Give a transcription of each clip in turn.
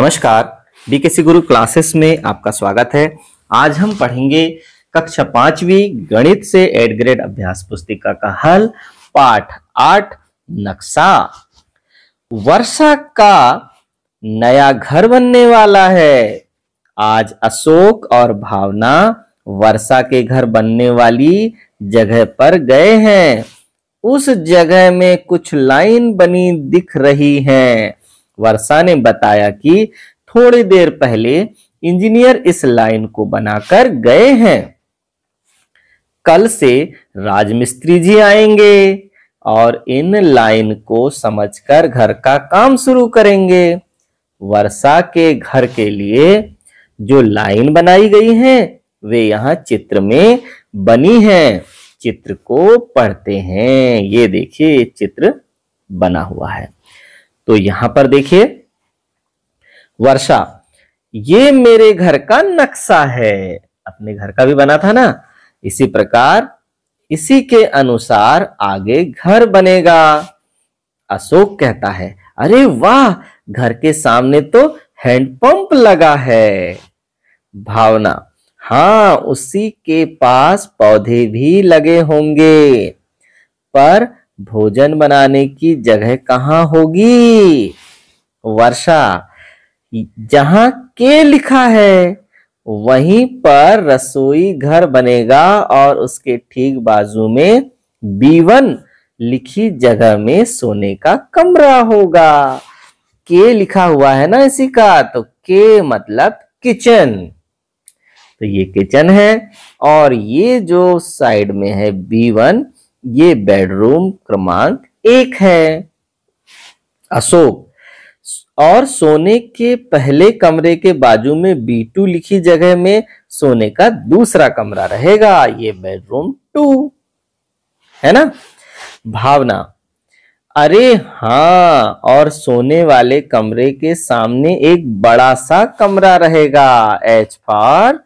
नमस्कार बीकेसी गुरु क्लासेस में आपका स्वागत है आज हम पढ़ेंगे कक्षा पांचवी गणित से एड ग्रेड अभ्यास पुस्तिका का हल पाठ आठ नक्शा वर्षा का नया घर बनने वाला है आज अशोक और भावना वर्षा के घर बनने वाली जगह पर गए हैं उस जगह में कुछ लाइन बनी दिख रही हैं वर्षा ने बताया कि थोड़ी देर पहले इंजीनियर इस लाइन को बनाकर गए हैं कल से राजमिस्त्री जी आएंगे और इन लाइन को समझकर घर का काम शुरू करेंगे वर्षा के घर के लिए जो लाइन बनाई गई है वे यहाँ चित्र में बनी है चित्र को पढ़ते हैं ये देखिए चित्र बना हुआ है तो यहां पर देखिए वर्षा ये मेरे घर का नक्शा है अपने घर का भी बना था ना इसी प्रकार इसी के अनुसार आगे घर बनेगा अशोक कहता है अरे वाह घर के सामने तो हैंडपंप लगा है भावना हाँ उसी के पास पौधे भी लगे होंगे पर भोजन बनाने की जगह कहाँ होगी वर्षा जहां के लिखा है वहीं पर रसोई घर बनेगा और उसके ठीक बाजू में बीवन लिखी जगह में सोने का कमरा होगा के लिखा हुआ है ना इसी का तो के मतलब किचन तो ये किचन है और ये जो साइड में है बीवन वन ये बेडरूम क्रमांक एक है अशोक और सोने के पहले कमरे के बाजू में बी टू लिखी जगह में सोने का दूसरा कमरा रहेगा ये बेडरूम टू है ना भावना अरे हाँ और सोने वाले कमरे के सामने एक बड़ा सा कमरा रहेगा एच फॉर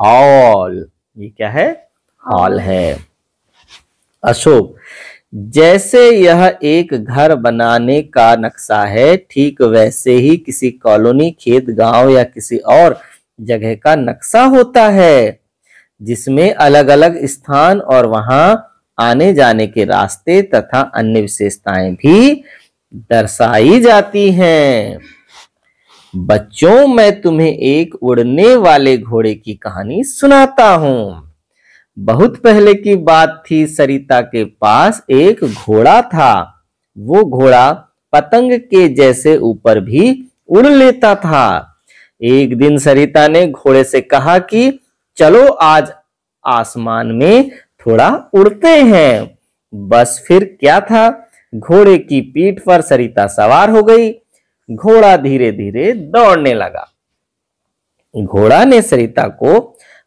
हॉल ये क्या है हॉल है अशोक जैसे यह एक घर बनाने का नक्शा है ठीक वैसे ही किसी कॉलोनी खेत गांव या किसी और जगह का नक्शा होता है जिसमें अलग अलग स्थान और वहां आने जाने के रास्ते तथा अन्य विशेषताएं भी दर्शाई जाती हैं बच्चों मैं तुम्हें एक उड़ने वाले घोड़े की कहानी सुनाता हूं बहुत पहले की बात थी सरिता के पास एक घोड़ा था वो घोड़ा पतंग के जैसे ऊपर भी उड़ लेता था एक दिन सरिता ने घोड़े से कहा कि चलो आज आसमान में थोड़ा उड़ते हैं बस फिर क्या था घोड़े की पीठ पर सरिता सवार हो गई घोड़ा धीरे धीरे दौड़ने लगा घोड़ा ने सरिता को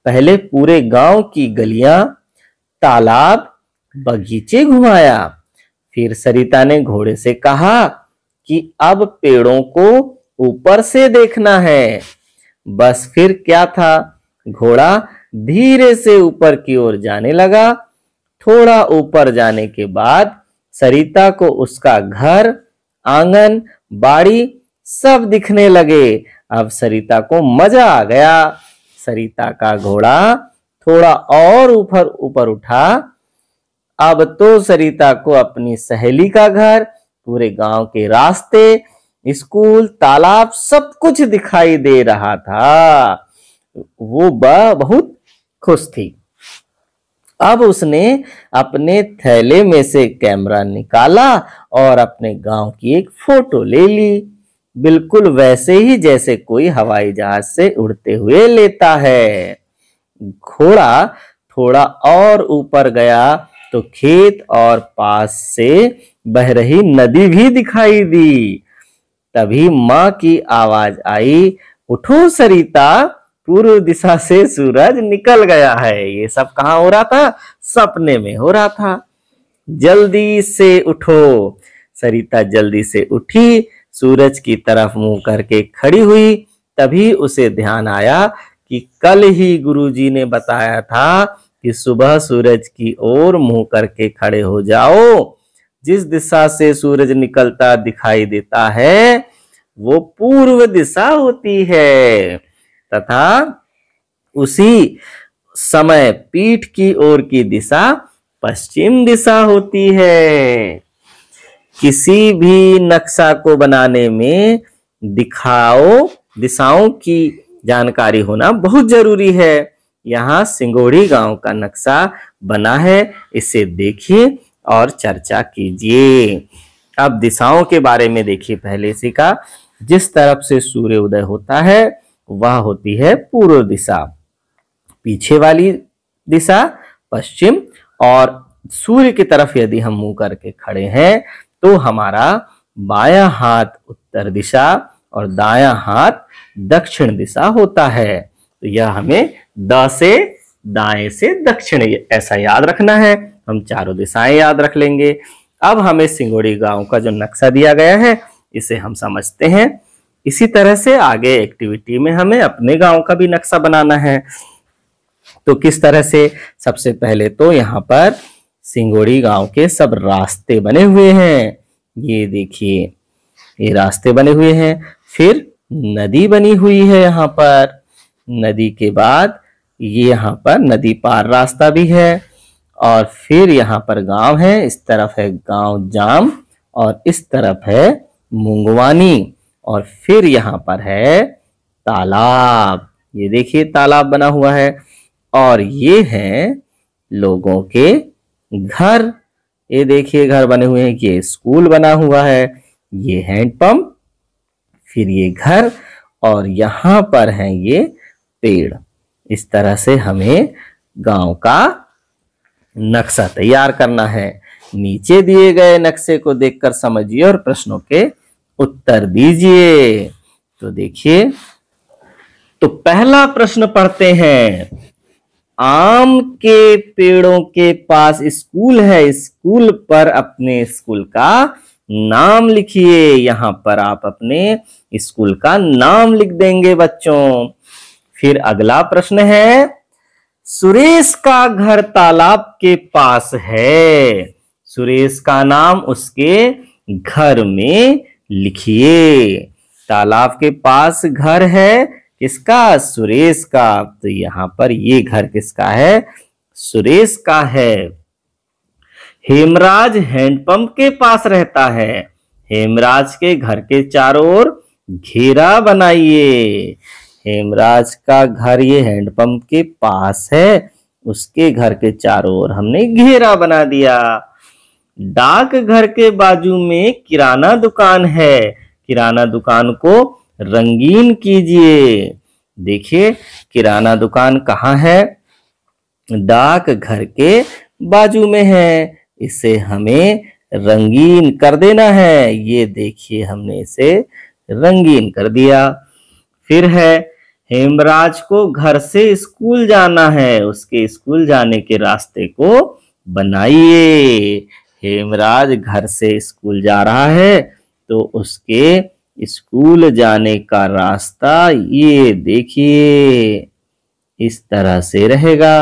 पहले पूरे गांव की गलियां तालाब बगीचे घुमाया फिर सरिता ने घोड़े से कहा कि अब पेड़ों को ऊपर से देखना है बस फिर क्या था घोड़ा धीरे से ऊपर की ओर जाने लगा थोड़ा ऊपर जाने के बाद सरिता को उसका घर आंगन बाड़ी सब दिखने लगे अब सरिता को मजा आ गया सरिता का घोड़ा थोड़ा और ऊपर ऊपर उठा अब तो सरिता को अपनी सहेली का घर पूरे गांव के रास्ते स्कूल तालाब सब कुछ दिखाई दे रहा था वो बहुत खुश थी अब उसने अपने थैले में से कैमरा निकाला और अपने गांव की एक फोटो ले ली बिल्कुल वैसे ही जैसे कोई हवाई जहाज से उड़ते हुए लेता है घोड़ा थोड़ा और ऊपर गया तो खेत और पास से बह रही नदी भी दिखाई दी तभी माँ की आवाज आई उठो सरिता पूर्व दिशा से सूरज निकल गया है ये सब कहा हो रहा था सपने में हो रहा था जल्दी से उठो सरिता जल्दी से उठी सूरज की तरफ मुंह करके खड़ी हुई तभी उसे ध्यान आया कि कल ही गुरुजी ने बताया था कि सुबह सूरज की ओर मुंह करके खड़े हो जाओ जिस दिशा से सूरज निकलता दिखाई देता है वो पूर्व दिशा होती है तथा उसी समय पीठ की ओर की दिशा पश्चिम दिशा होती है किसी भी नक्शा को बनाने में दिखाओ दिशाओं की जानकारी होना बहुत जरूरी है यहाँ सिंगोड़ी गांव का नक्शा बना है इसे देखिए और चर्चा कीजिए अब दिशाओं के बारे में देखिए पहले से का जिस तरफ से सूर्य उदय होता है वह होती है पूर्व दिशा पीछे वाली दिशा पश्चिम और सूर्य की तरफ यदि हम मुंह करके खड़े हैं तो हमारा बाया हाथ उत्तर दिशा और दाया हाथ दक्षिण दिशा होता है तो यह हमें द से दाएं से दक्षिण ऐसा याद रखना है हम चारों दिशाएं याद रख लेंगे अब हमें सिंगोड़ी गांव का जो नक्शा दिया गया है इसे हम समझते हैं इसी तरह से आगे एक्टिविटी में हमें अपने गांव का भी नक्शा बनाना है तो किस तरह से सबसे पहले तो यहाँ पर सिंगोड़ी गांव के सब रास्ते बने हुए हैं ये देखिए ये रास्ते बने हुए हैं फिर नदी बनी हुई है यहाँ पर नदी के बाद ये यहाँ पर नदी पार रास्ता भी है और फिर यहाँ पर गांव है इस तरफ है गांव जाम और इस तरफ है मुंगवानी और फिर यहाँ पर है तालाब ये देखिए तालाब बना हुआ है और ये है लोगों के घर ये देखिए घर बने हुए हैं ये स्कूल बना हुआ है ये हैंडपंप फिर ये घर और यहां पर है ये पेड़ इस तरह से हमें गांव का नक्शा तैयार करना है नीचे दिए गए नक्शे को देखकर समझिए और प्रश्नों के उत्तर दीजिए तो देखिए तो पहला प्रश्न पढ़ते हैं आम के पेड़ों के पास स्कूल है स्कूल पर अपने स्कूल का नाम लिखिए यहाँ पर आप अपने स्कूल का नाम लिख देंगे बच्चों फिर अगला प्रश्न है सुरेश का घर तालाब के पास है सुरेश का नाम उसके घर में लिखिए तालाब के पास घर है किसका सुरेश का तो यहाँ पर ये घर किसका है सुरेश का है हेमराज हैंडपंप के पास रहता है हेमराज के घर के चारों ओर घेरा बनाइए हेमराज का घर ये हैंडपंप के पास है उसके घर के चारों ओर हमने घेरा बना दिया डाक घर के बाजू में किराना दुकान है किराना दुकान को रंगीन कीजिए देखिए किराना दुकान कहाँ है डाक घर के बाजू में है इसे हमें रंगीन कर देना है ये देखिए हमने इसे रंगीन कर दिया फिर है हेमराज को घर से स्कूल जाना है उसके स्कूल जाने के रास्ते को बनाइए हेमराज घर से स्कूल जा रहा है तो उसके स्कूल जाने का रास्ता ये देखिए इस तरह से रहेगा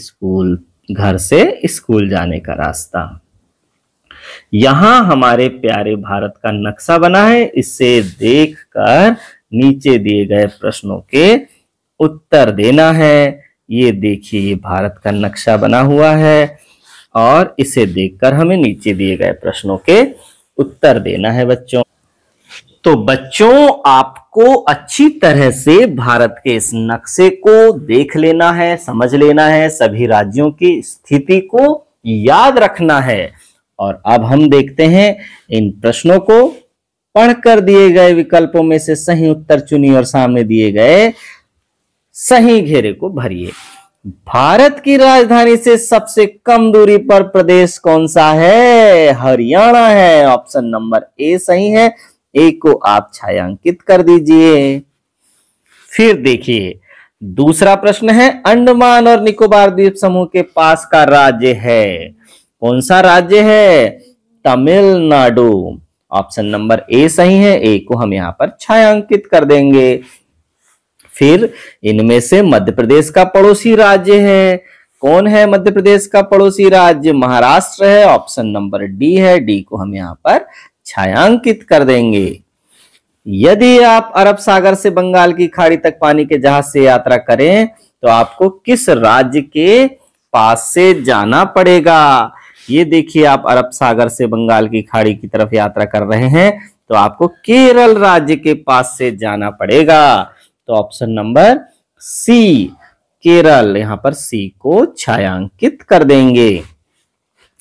स्कूल घर से स्कूल जाने का रास्ता यहां हमारे प्यारे भारत का नक्शा बना है इसे देखकर नीचे दिए गए प्रश्नों के उत्तर देना है ये देखिए ये भारत का नक्शा बना हुआ है और इसे देखकर हमें नीचे दिए गए प्रश्नों के उत्तर देना है बच्चों तो बच्चों आपको अच्छी तरह से भारत के इस नक्शे को देख लेना है समझ लेना है सभी राज्यों की स्थिति को याद रखना है और अब हम देखते हैं इन प्रश्नों को पढ़कर दिए गए विकल्पों में से सही उत्तर चुनिए और सामने दिए गए सही घेरे को भरिए भारत की राजधानी से सबसे कम दूरी पर प्रदेश कौन सा है हरियाणा है ऑप्शन नंबर ए सही है ए को आप छायांकित कर दीजिए फिर देखिए दूसरा प्रश्न है अंडमान और निकोबार द्वीप समूह के पास का राज्य है कौन सा राज्य है तमिलनाडु ऑप्शन नंबर ए सही है ए को हम यहां पर छायांकित कर देंगे फिर इनमें से मध्य प्रदेश का पड़ोसी राज्य है कौन है मध्य प्रदेश का पड़ोसी राज्य महाराष्ट्र है ऑप्शन नंबर डी है डी को हम यहां पर छायांकित कर देंगे यदि आप अरब सागर से बंगाल की खाड़ी तक पानी के जहाज से यात्रा करें तो आपको किस राज्य के पास से जाना पड़ेगा ये देखिए आप अरब सागर से बंगाल की खाड़ी की तरफ यात्रा कर रहे हैं तो आपको केरल राज्य के पास से जाना पड़ेगा तो ऑप्शन नंबर सी केरल यहां पर सी को छायांकित कर देंगे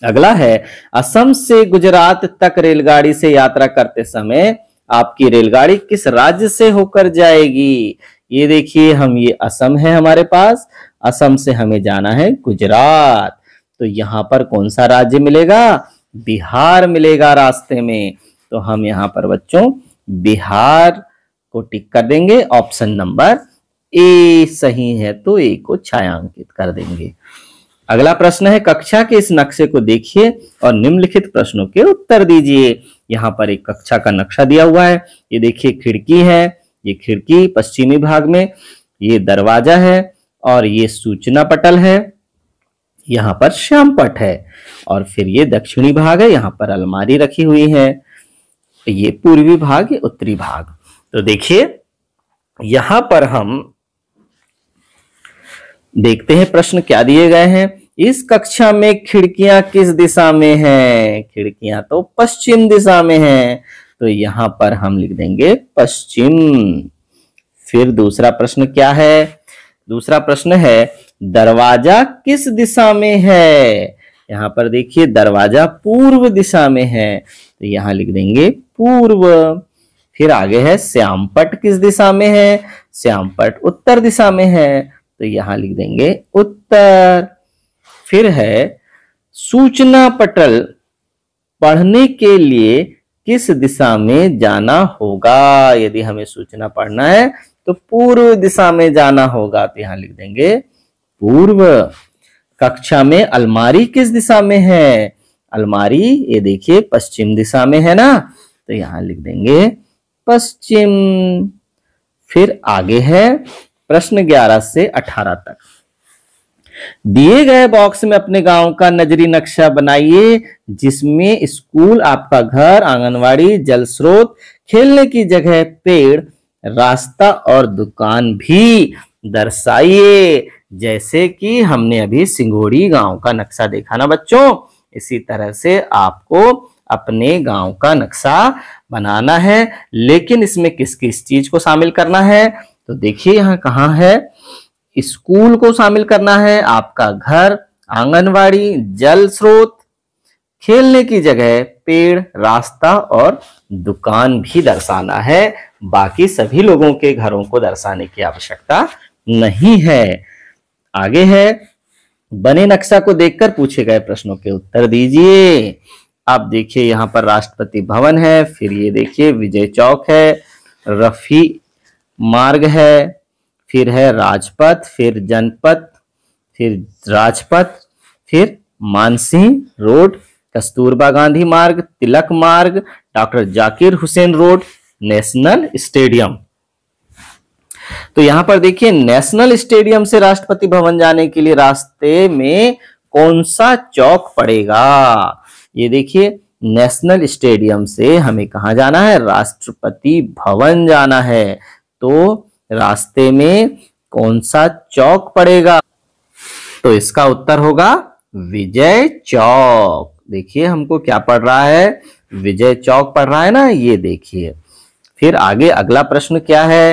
अगला है असम से गुजरात तक रेलगाड़ी से यात्रा करते समय आपकी रेलगाड़ी किस राज्य से होकर जाएगी ये देखिए हम ये असम है हमारे पास असम से हमें जाना है गुजरात तो यहाँ पर कौन सा राज्य मिलेगा बिहार मिलेगा रास्ते में तो हम यहाँ पर बच्चों बिहार को टिक कर देंगे ऑप्शन नंबर ए सही है तो ए को छायांकित कर देंगे अगला प्रश्न है कक्षा के इस नक्शे को देखिए और निम्नलिखित प्रश्नों के उत्तर दीजिए यहाँ पर एक कक्षा का नक्शा दिया हुआ है ये देखिए खिड़की है ये खिड़की पश्चिमी भाग में ये दरवाजा है और ये सूचना पटल है यहाँ पर श्यामपट है और फिर ये दक्षिणी भाग है यहाँ पर अलमारी रखी हुई है ये पूर्वी भाग ये उत्तरी भाग तो देखिए यहां पर हम देखते हैं प्रश्न क्या दिए गए हैं इस कक्षा में खिड़कियां किस दिशा में हैं खिड़कियां तो पश्चिम दिशा में हैं तो यहां पर हम लिख देंगे पश्चिम फिर दूसरा प्रश्न क्या है दूसरा प्रश्न है दरवाजा किस दिशा में है यहाँ पर देखिए दरवाजा पूर्व दिशा में है तो यहाँ लिख देंगे पूर्व फिर आगे है श्यामपट किस दिशा में है श्यामपट उत्तर दिशा में है तो यहां लिख देंगे उत्तर फिर है सूचना पटल पढ़ने के लिए किस दिशा में जाना होगा यदि हमें सूचना पढ़ना है तो पूर्व दिशा में जाना होगा तो यहां लिख देंगे पूर्व कक्षा में अलमारी किस दिशा में है अलमारी ये देखिए पश्चिम दिशा में है ना तो यहां लिख देंगे पश्चिम फिर आगे है प्रश्न 11 से 18 तक दिए गए बॉक्स में अपने गांव का नजरी नक्शा बनाइए जिसमें स्कूल आपका घर आंगनवाड़ी जल स्रोत खेलने की जगह पेड़ रास्ता और दुकान भी दर्शाइए जैसे कि हमने अभी सिंगोड़ी गांव का नक्शा देखा ना बच्चों इसी तरह से आपको अपने गांव का नक्शा बनाना है लेकिन इसमें किस किस चीज को शामिल करना है तो देखिए यहाँ कहाँ है स्कूल को शामिल करना है आपका घर आंगनवाड़ी जल स्रोत खेलने की जगह पेड़ रास्ता और दुकान भी दर्शाना है बाकी सभी लोगों के घरों को दर्शाने की आवश्यकता नहीं है आगे है बने नक्शा को देखकर पूछे गए प्रश्नों के उत्तर दीजिए आप देखिए यहाँ पर राष्ट्रपति भवन है फिर ये देखिए विजय चौक है रफी मार्ग है फिर है राजपथ फिर जनपथ फिर राजपथ फिर Mansingh road Kasturba Gandhi Marg Tilak Marg doctor Zakir Hussain road national stadium तो यहां पर देखिए नेशनल स्टेडियम से राष्ट्रपति भवन जाने के लिए रास्ते में कौन सा चौक पड़ेगा ये देखिए नेशनल स्टेडियम से हमें कहा जाना है राष्ट्रपति भवन जाना है तो रास्ते में कौन सा चौक पड़ेगा तो इसका उत्तर होगा विजय चौक देखिए हमको क्या पढ़ रहा है विजय चौक पढ़ रहा है ना ये देखिए फिर आगे अगला प्रश्न क्या है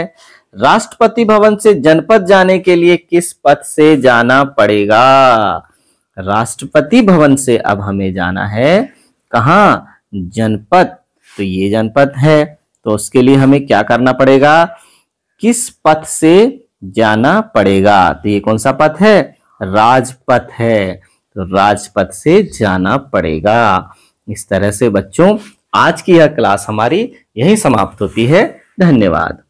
राष्ट्रपति भवन से जनपद जाने के लिए किस पथ से जाना पड़ेगा राष्ट्रपति भवन से अब हमें जाना है कहा जनपद तो ये जनपद है तो उसके लिए हमें क्या करना पड़ेगा किस पथ से जाना पड़ेगा तो ये कौन सा पथ है राजपथ है तो राजपथ से जाना पड़ेगा इस तरह से बच्चों आज की यह क्लास हमारी यही समाप्त होती है धन्यवाद